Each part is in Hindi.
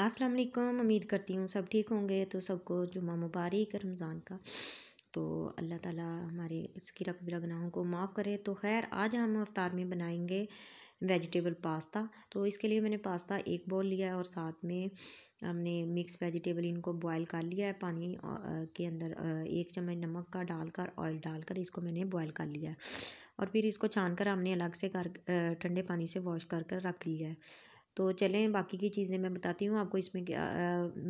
अस्सलाम वालेकुम उम्मीद करती हूँ सब ठीक होंगे तो सबको जुम्मा मुबारक रमज़ान का तो अल्लाह ताला हमारे इसकी रकब गुनाहों को माफ़ करे तो खैर आज हम अवतार में बनाएंगे वेजिटेबल पास्ता तो इसके लिए मैंने पास्ता एक बॉल लिया है और साथ में हमने मिक्स वेजिटेबल इनको बॉयल कर लिया है पानी के अंदर एक चम्मच नमक का डालकर ऑयल डालकर इसको मैंने बॉयल कर लिया है और फिर इसको छान कर हमने अलग से कर ठंडे पानी से वॉश कर कर रख लिया है तो चलें बाकी की चीज़ें मैं बताती हूँ आपको इसमें क्या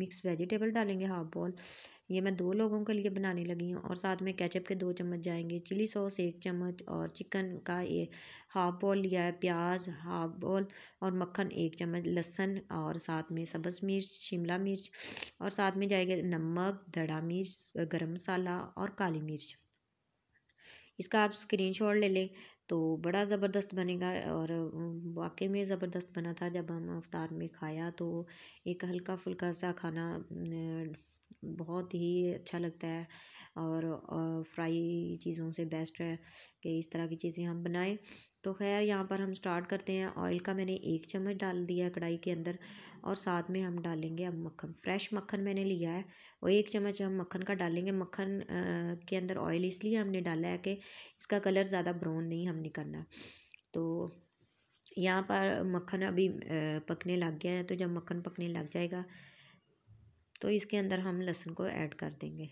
मिक्स वेजिटेबल डालेंगे हाफ बॉल ये मैं दो लोगों के लिए बनाने लगी हूँ और साथ में केचप के दो चम्मच जाएंगे चिली सॉस एक चम्मच और चिकन का ये हाफ बॉल लिया है प्याज हाफ बॉल और मक्खन एक चम्मच लहसन और साथ में सब्ज़ मिर्च शिमला मिर्च और साथ में जाएगा नमक धड़ा मिर्च गर्म मसाला और काली मिर्च इसका आप स्क्रीनशॉट ले लें तो बड़ा ज़बरदस्त बनेगा और वाकई में ज़बरदस्त बना था जब हम अवतार में खाया तो एक हल्का फुल्का सा खाना बहुत ही अच्छा लगता है और फ्राई चीज़ों से बेस्ट है कि इस तरह की चीज़ें हम बनाएं तो खैर यहाँ पर हम स्टार्ट करते हैं ऑयल का मैंने एक चम्मच डाल दिया है कढ़ाई के अंदर और साथ में हम डालेंगे अब मक्खन फ्रेश मक्खन मैंने लिया है और एक चम्मच हम मक्खन का डालेंगे मक्खन के अंदर ऑयल इसलिए हमने डाला है कि इसका कलर ज़्यादा ब्राउन नहीं हमने करना तो यहाँ पर मक्खन अभी पकने लग गया है तो जब मक्खन पकने लग जाएगा तो इसके अंदर हम लहसुन को ऐड कर देंगे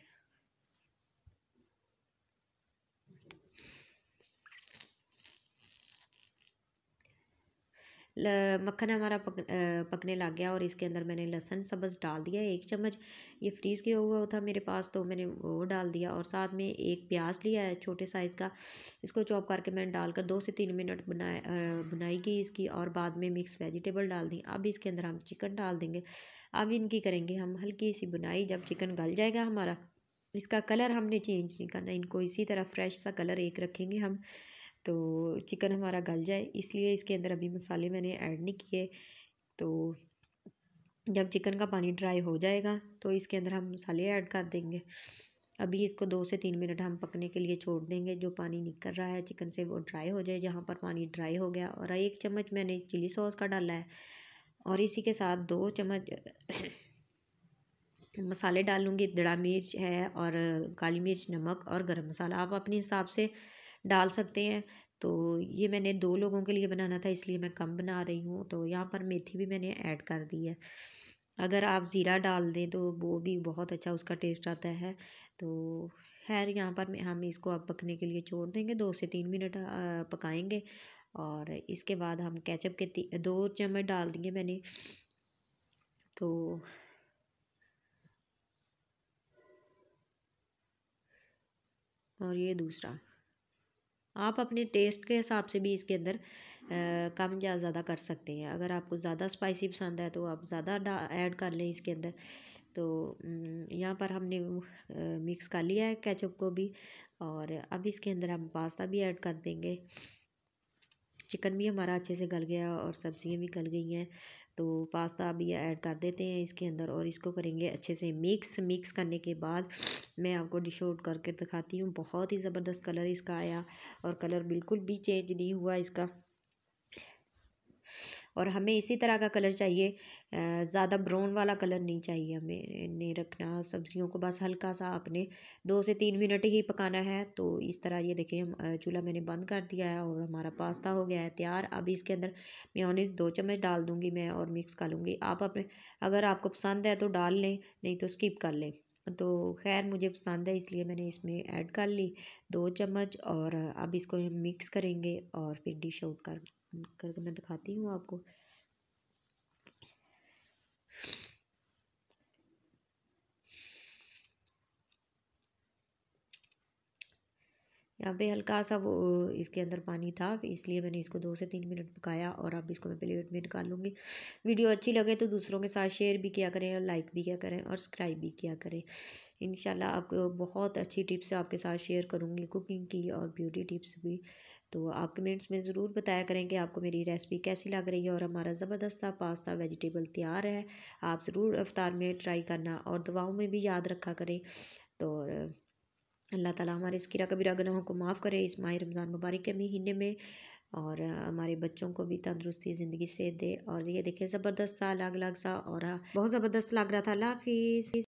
मक्खन हमारा पक पकने लग गया और इसके अंदर मैंने लहसुन सब्ज़ डाल दिया एक चम्मच ये फ्रीज़ किया हुआ था मेरे पास तो मैंने वो डाल दिया और साथ में एक प्याज लिया है छोटे साइज़ का इसको चॉप करके मैंने डालकर दो से तीन मिनट बनाए बुनाई गई इसकी और बाद में मिक्स वेजिटेबल डाल दी अब इसके अंदर हम चिकन डाल देंगे अब इनकी करेंगे हम हल्की सी बुनाई जब चिकन गल जाएगा हमारा इसका कलर हमने चेंज नहीं करना इनको इसी तरह फ्रेश सा कलर एक रखेंगे हम तो चिकन हमारा गल जाए इसलिए इसके अंदर अभी मसाले मैंने ऐड नहीं किए तो जब चिकन का पानी ड्राई हो जाएगा तो इसके अंदर हम मसाले ऐड कर देंगे अभी इसको दो से तीन मिनट हम पकने के लिए छोड़ देंगे जो पानी निकल रहा है चिकन से वो ड्राई हो जाए जहाँ पर पानी ड्राई हो गया और एक चम्मच मैंने चिली सॉस का डाला है और इसी के साथ दो चम्मच मसाले डालूँगी दड़ा मिर्च है और काली मिर्च नमक और गरम मसाला आप अपने हिसाब से डाल सकते हैं तो ये मैंने दो लोगों के लिए बनाना था इसलिए मैं कम बना रही हूँ तो यहाँ पर मेथी भी मैंने ऐड कर दी है अगर आप ज़ीरा डाल दें तो वो भी बहुत अच्छा उसका टेस्ट आता है तो खैर यहाँ पर हम इसको अब पकने के लिए छोड़ देंगे दो से तीन मिनट पकाएंगे और इसके बाद हम कैचअप के दो चम्मच डाल दिए मैंने तो और ये दूसरा आप अपने टेस्ट के हिसाब से भी इसके अंदर कम या ज़्यादा कर सकते हैं अगर आपको ज़्यादा स्पाइसी पसंद है तो आप ज़्यादा ऐड कर लें इसके अंदर तो यहाँ पर हमने मिक्स कर लिया है कैचअप को भी और अब इसके अंदर हम पास्ता भी ऐड कर देंगे चिकन भी हमारा अच्छे से गल गया और सब्ज़ियाँ भी गल गई हैं तो पास्ता अभी ऐड कर देते हैं इसके अंदर और इसको करेंगे अच्छे से मिक्स मिक्स करने के बाद मैं आपको डिश आउट करके दिखाती हूँ बहुत ही ज़बरदस्त कलर इसका आया और कलर बिल्कुल भी चेंज नहीं हुआ इसका और हमें इसी तरह का कलर चाहिए ज़्यादा ब्राउन वाला कलर नहीं चाहिए हमें नहीं रखना सब्जियों को बस हल्का सा आपने दो से तीन मिनट ही पकाना है तो इस तरह ये देखें हम चूल्हा मैंने बंद कर दिया है और हमारा पास्ता हो गया है तैयार अब इसके अंदर म्योनीस दो चम्मच डाल दूँगी मैं और मिक्स कर लूँगी आप अपने अगर आपको पसंद है तो डाल लें नहीं तो स्किप कर लें तो खैर मुझे पसंद है इसलिए मैंने इसमें ऐड कर ली दो चम्मच और अब इसको हम मिक्स करेंगे और फिर डिश आउट कर करके मैं दिखाती हूँ आपको यहाँ पे हल्का सा वो इसके अंदर पानी था इसलिए मैंने इसको दो से तीन मिनट पकाया और अब इसको मैं प्लेट में निकाल लूँगी वीडियो अच्छी लगे तो दूसरों के साथ शेयर भी किया करें और लाइक भी किया करें और सब्सक्राइब भी किया करें इंशाल्लाह आपको बहुत अच्छी टिप्स आपके साथ शेयर करूँगी कुकिंग की और ब्यूटी टिप्स भी तो आप कमेंट्स में ज़रूर बताया करें कि आपको मेरी रेसिपी कैसी लग रही है और हमारा ज़बरदस्त सा पास्ता वेजिटेबल तैयार है आप ज़रूर अवतार में ट्राई करना और दवाओं में भी याद रखा करें तो अल्लाह ताला हमारे इस किरा कबीरा गनाहों को माफ़ करे इस माह रमज़ान मुबारक के महीने में और हमारे बच्चों को भी तंदरुस्ती ज़िंदगी से दे और ये देखिए ज़बरदस्त सा अलग अलग सा और बहुत ज़बरदस्त लग रहा था अल्लाह हाफिज़